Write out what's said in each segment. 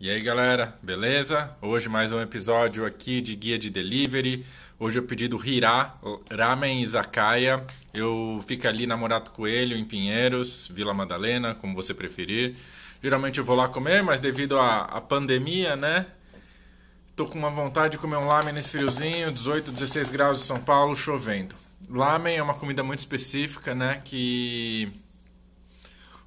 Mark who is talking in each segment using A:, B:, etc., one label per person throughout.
A: E aí galera, beleza? Hoje mais um episódio aqui de Guia de Delivery. Hoje eu pedi do Hirá, Ramen Izakaya. Eu fico ali na Morato Coelho, em Pinheiros, Vila Madalena, como você preferir. Geralmente eu vou lá comer, mas devido à pandemia, né? Tô com uma vontade de comer um lamen nesse friozinho, 18, 16 graus de São Paulo, chovendo. Lamen é uma comida muito específica, né? Que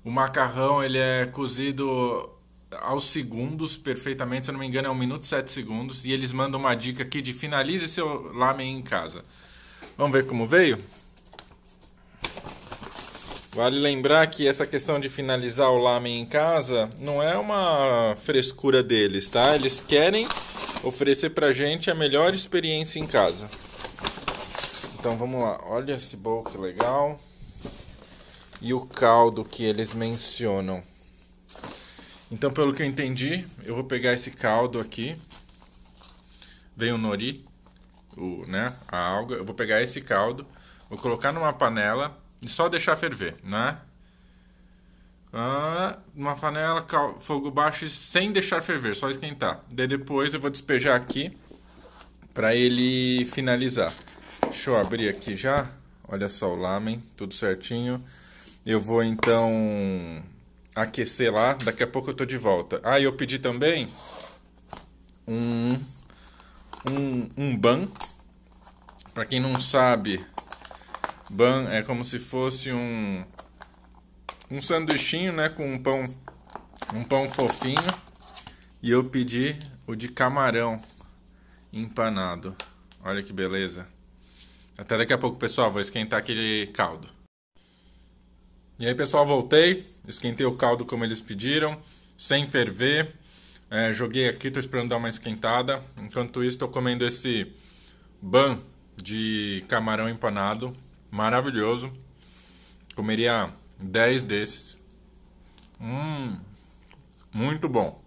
A: o macarrão ele é cozido aos segundos, perfeitamente, se eu não me engano, é um minuto e sete segundos, e eles mandam uma dica aqui de finalize seu lamen em casa. Vamos ver como veio? Vale lembrar que essa questão de finalizar o lamen em casa não é uma frescura deles, tá? Eles querem oferecer pra gente a melhor experiência em casa. Então vamos lá, olha esse bowl que legal. E o caldo que eles mencionam. Então, pelo que eu entendi, eu vou pegar esse caldo aqui. Vem o nori, o, né, a alga. Eu vou pegar esse caldo, vou colocar numa panela e só deixar ferver, né? Ah, uma panela, fogo baixo sem deixar ferver, só esquentar. Daí depois eu vou despejar aqui para ele finalizar. Deixa eu abrir aqui já. Olha só o lamen, tudo certinho. Eu vou então aquecer lá. Daqui a pouco eu tô de volta. Ah, eu pedi também um, um, um ban. Para quem não sabe, ban é como se fosse um um sanduichinho, né, com um pão um pão fofinho. E eu pedi o de camarão empanado. Olha que beleza. Até daqui a pouco, pessoal, vou esquentar aquele caldo. E aí, pessoal, voltei esquentei o caldo como eles pediram, sem ferver. É, joguei aqui, estou esperando dar uma esquentada. Enquanto isso, estou comendo esse ban de camarão empanado, maravilhoso. Comeria 10 desses. Hum, muito bom,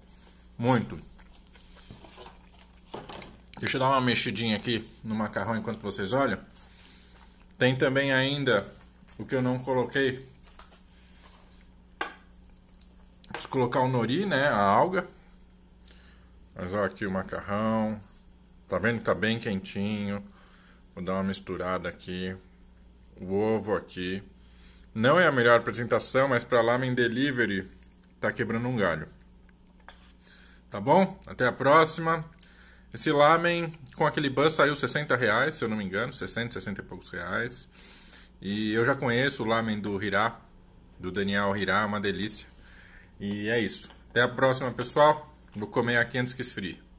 A: muito. Deixa eu dar uma mexidinha aqui no macarrão enquanto vocês olham. Tem também ainda o que eu não coloquei colocar o nori, né? A alga. Mas ó, aqui o macarrão. Tá vendo que tá bem quentinho. Vou dar uma misturada aqui. O ovo aqui. Não é a melhor apresentação, mas para lá em delivery tá quebrando um galho. Tá bom? Até a próxima. Esse lamen com aquele bus saiu 60 reais, se eu não me engano, 60, 60 e poucos reais. E eu já conheço o lamen do Hirá, do Daniel Hirá, é uma delícia. E é isso. Até a próxima, pessoal. Vou comer aqui antes que esfrie.